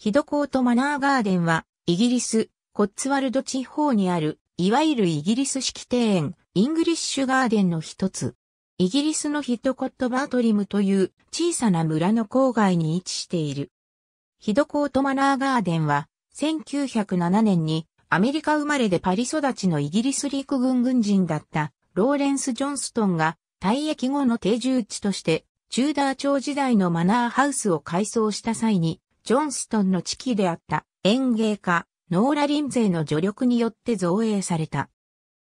ヒドコートマナーガーデンは、イギリス、コッツワルド地方にある、いわゆるイギリス式庭園、イングリッシュガーデンの一つ。イギリスのヒドコットバートリムという小さな村の郊外に位置している。ヒドコートマナーガーデンは、1907年にアメリカ生まれでパリ育ちのイギリス陸軍軍人だったローレンス・ジョンストンが退役後の定住地としてチューダー町時代のマナーハウスを改装した際にジョンストンの地域であった園芸家、ノーラ・リンゼイの助力によって造営された。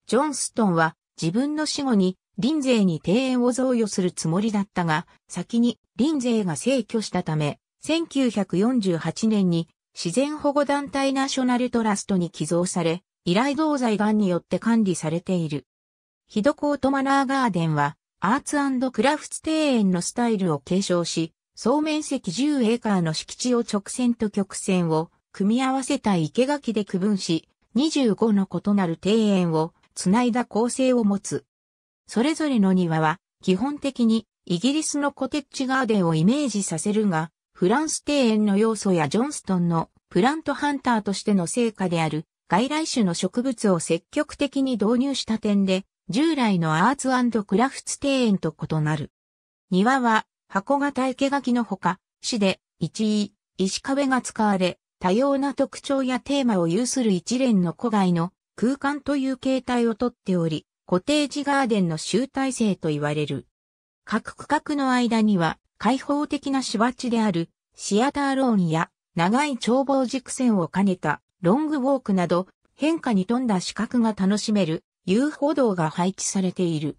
ジョンストンは自分の死後にリンゼイに庭園を贈与するつもりだったが、先にリンゼイが逝去したため、1948年に自然保護団体ナショナルトラストに寄贈され、依頼同財団によって管理されている。ヒドコートマナーガーデンは、アーツクラフツ庭園のスタイルを継承し、総面積10エーカーの敷地を直線と曲線を組み合わせた生垣で区分し、25の異なる庭園を繋いだ構成を持つ。それぞれの庭は基本的にイギリスのコテッジガーデンをイメージさせるが、フランス庭園の要素やジョンストンのプラントハンターとしての成果である外来種の植物を積極的に導入した点で、従来のアーツクラフツ庭園と異なる。庭は箱型生垣のほか、市で、一位、石壁が使われ、多様な特徴やテーマを有する一連の古外の空間という形態をとっており、コテージガーデンの集大成と言われる。各区画の間には開放的な芝地であるシアターローンや長い眺望軸線を兼ねたロングウォークなど変化に富んだ視覚が楽しめる遊歩道が配置されている。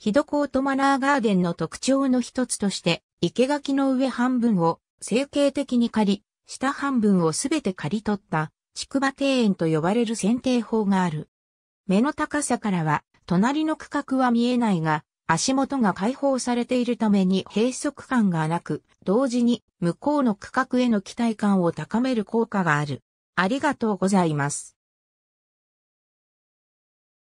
ヒドコートマナーガーデンの特徴の一つとして、生垣の上半分を整形的に借り、下半分をすべて刈り取った、筑波庭園と呼ばれる剪定法がある。目の高さからは、隣の区画は見えないが、足元が開放されているために閉塞感がなく、同時に向こうの区画への期待感を高める効果がある。ありがとうございます。